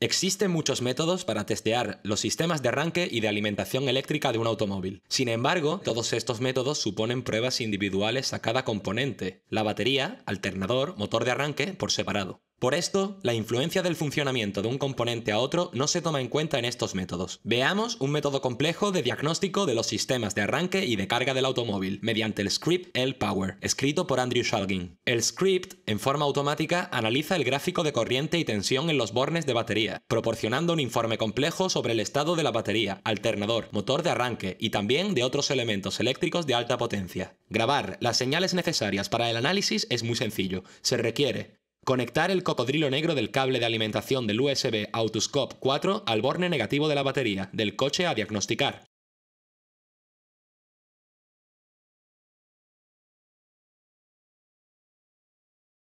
Existen muchos métodos para testear los sistemas de arranque y de alimentación eléctrica de un automóvil. Sin embargo, todos estos métodos suponen pruebas individuales a cada componente, la batería, alternador, motor de arranque, por separado. Por esto, la influencia del funcionamiento de un componente a otro no se toma en cuenta en estos métodos. Veamos un método complejo de diagnóstico de los sistemas de arranque y de carga del automóvil, mediante el script L-Power, escrito por Andrew Shalgin. El script, en forma automática, analiza el gráfico de corriente y tensión en los bornes de batería, proporcionando un informe complejo sobre el estado de la batería, alternador, motor de arranque y también de otros elementos eléctricos de alta potencia. Grabar las señales necesarias para el análisis es muy sencillo. Se requiere Conectar el cocodrilo negro del cable de alimentación del USB Autoscope 4 al borne negativo de la batería del coche a diagnosticar.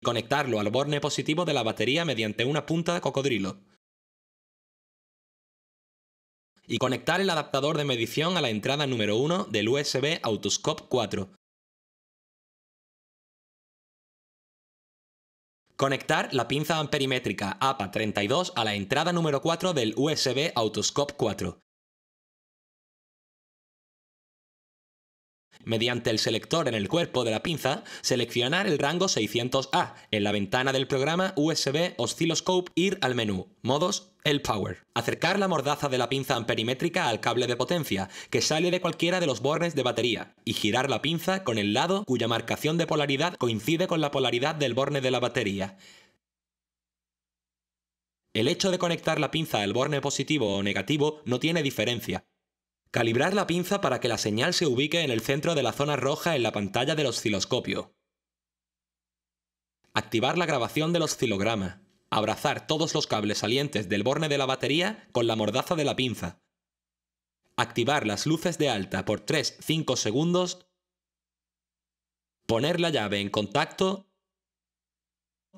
Conectarlo al borne positivo de la batería mediante una punta de cocodrilo. Y conectar el adaptador de medición a la entrada número 1 del USB Autoscope 4. Conectar la pinza amperimétrica APA32 a la entrada número 4 del USB Autoscope 4. Mediante el selector en el cuerpo de la pinza, seleccionar el rango 600A. En la ventana del programa USB Oscilloscope, ir al menú Modos el power. Acercar la mordaza de la pinza amperimétrica al cable de potencia, que sale de cualquiera de los bornes de batería, y girar la pinza con el lado cuya marcación de polaridad coincide con la polaridad del borne de la batería. El hecho de conectar la pinza al borne positivo o negativo no tiene diferencia, Calibrar la pinza para que la señal se ubique en el centro de la zona roja en la pantalla del osciloscopio. Activar la grabación del oscilograma. Abrazar todos los cables salientes del borne de la batería con la mordaza de la pinza. Activar las luces de alta por 3-5 segundos. Poner la llave en contacto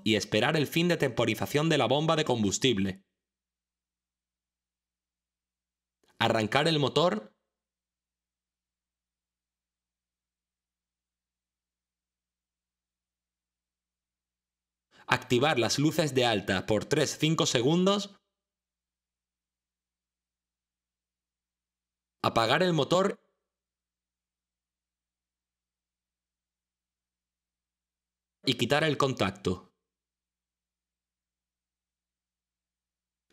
y esperar el fin de temporización de la bomba de combustible. arrancar el motor activar las luces de alta por 3-5 segundos, apagar el motor y quitar el contacto.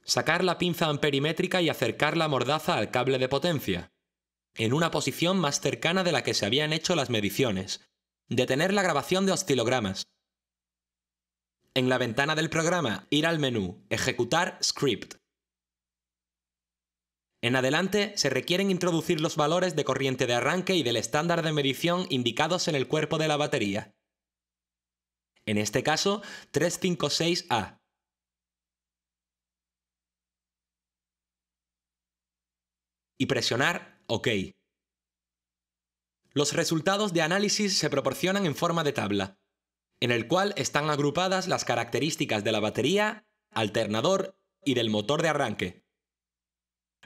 Sacar la pinza amperimétrica y acercar la mordaza al cable de potencia, en una posición más cercana de la que se habían hecho las mediciones. Detener la grabación de oscilogramas. En la ventana del programa, ir al menú Ejecutar Script. En adelante, se requieren introducir los valores de corriente de arranque y del estándar de medición indicados en el cuerpo de la batería. En este caso, 356A. y presionar OK. Los resultados de análisis se proporcionan en forma de tabla, en el cual están agrupadas las características de la batería, alternador y del motor de arranque.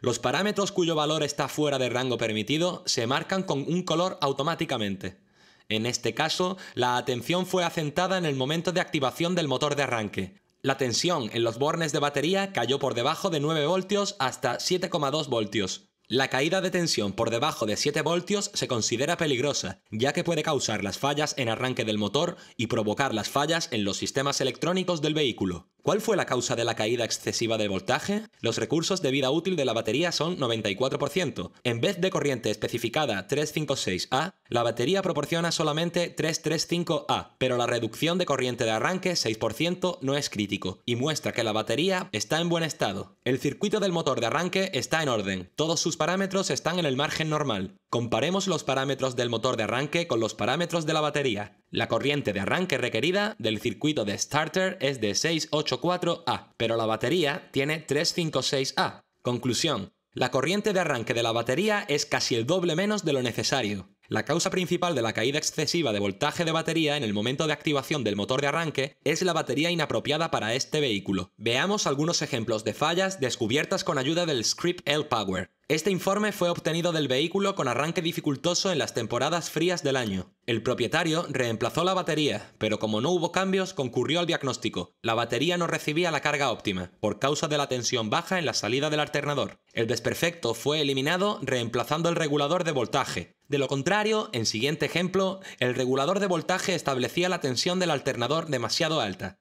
Los parámetros cuyo valor está fuera de rango permitido se marcan con un color automáticamente. En este caso, la atención fue acentada en el momento de activación del motor de arranque. La tensión en los bornes de batería cayó por debajo de 9 voltios hasta 7,2 voltios, la caída de tensión por debajo de 7 voltios se considera peligrosa, ya que puede causar las fallas en arranque del motor y provocar las fallas en los sistemas electrónicos del vehículo. ¿Cuál fue la causa de la caída excesiva del voltaje? Los recursos de vida útil de la batería son 94%. En vez de corriente especificada 356A, la batería proporciona solamente 335A, pero la reducción de corriente de arranque 6% no es crítico y muestra que la batería está en buen estado. El circuito del motor de arranque está en orden, todos sus parámetros están en el margen normal, Comparemos los parámetros del motor de arranque con los parámetros de la batería. La corriente de arranque requerida del circuito de starter es de 684A, pero la batería tiene 356A. Conclusión. La corriente de arranque de la batería es casi el doble menos de lo necesario. La causa principal de la caída excesiva de voltaje de batería en el momento de activación del motor de arranque es la batería inapropiada para este vehículo. Veamos algunos ejemplos de fallas descubiertas con ayuda del script L-Power. Este informe fue obtenido del vehículo con arranque dificultoso en las temporadas frías del año. El propietario reemplazó la batería, pero como no hubo cambios, concurrió al diagnóstico. La batería no recibía la carga óptima, por causa de la tensión baja en la salida del alternador. El desperfecto fue eliminado reemplazando el regulador de voltaje. De lo contrario, en siguiente ejemplo, el regulador de voltaje establecía la tensión del alternador demasiado alta,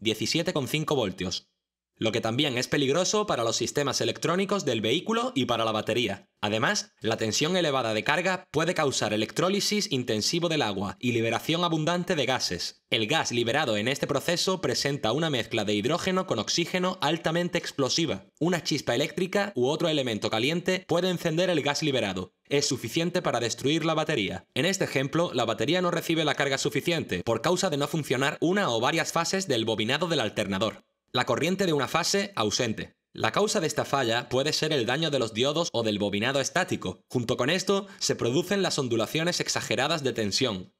17,5 voltios, lo que también es peligroso para los sistemas electrónicos del vehículo y para la batería. Además, la tensión elevada de carga puede causar electrólisis intensivo del agua y liberación abundante de gases. El gas liberado en este proceso presenta una mezcla de hidrógeno con oxígeno altamente explosiva. Una chispa eléctrica u otro elemento caliente puede encender el gas liberado. Es suficiente para destruir la batería. En este ejemplo, la batería no recibe la carga suficiente por causa de no funcionar una o varias fases del bobinado del alternador. La corriente de una fase ausente. La causa de esta falla puede ser el daño de los diodos o del bobinado estático. Junto con esto, se producen las ondulaciones exageradas de tensión.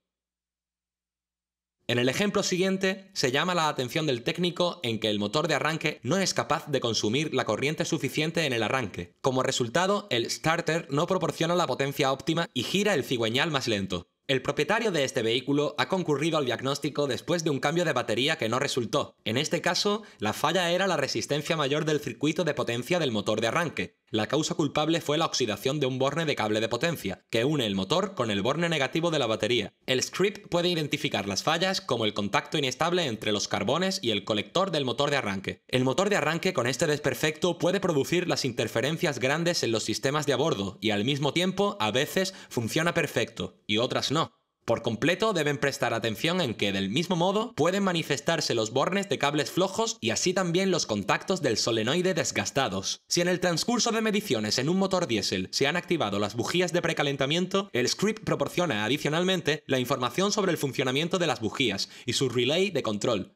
En el ejemplo siguiente, se llama la atención del técnico en que el motor de arranque no es capaz de consumir la corriente suficiente en el arranque. Como resultado, el starter no proporciona la potencia óptima y gira el cigüeñal más lento. El propietario de este vehículo ha concurrido al diagnóstico después de un cambio de batería que no resultó. En este caso, la falla era la resistencia mayor del circuito de potencia del motor de arranque. La causa culpable fue la oxidación de un borne de cable de potencia, que une el motor con el borne negativo de la batería. El script puede identificar las fallas como el contacto inestable entre los carbones y el colector del motor de arranque. El motor de arranque con este desperfecto puede producir las interferencias grandes en los sistemas de a bordo y al mismo tiempo a veces funciona perfecto y otras no. Por completo deben prestar atención en que del mismo modo pueden manifestarse los bornes de cables flojos y así también los contactos del solenoide desgastados. Si en el transcurso de mediciones en un motor diésel se han activado las bujías de precalentamiento, el script proporciona adicionalmente la información sobre el funcionamiento de las bujías y su relay de control,